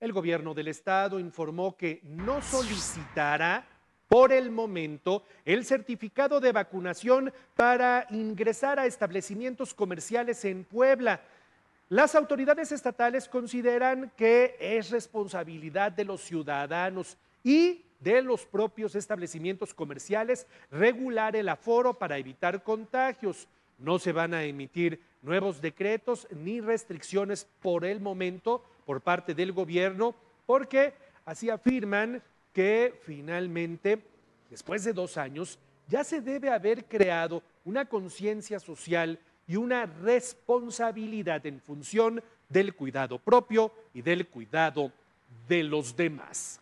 El gobierno del estado informó que no solicitará por el momento el certificado de vacunación para ingresar a establecimientos comerciales en Puebla. Las autoridades estatales consideran que es responsabilidad de los ciudadanos y de los propios establecimientos comerciales regular el aforo para evitar contagios. No se van a emitir nuevos decretos ni restricciones por el momento por parte del gobierno, porque así afirman que finalmente, después de dos años, ya se debe haber creado una conciencia social y una responsabilidad en función del cuidado propio y del cuidado de los demás.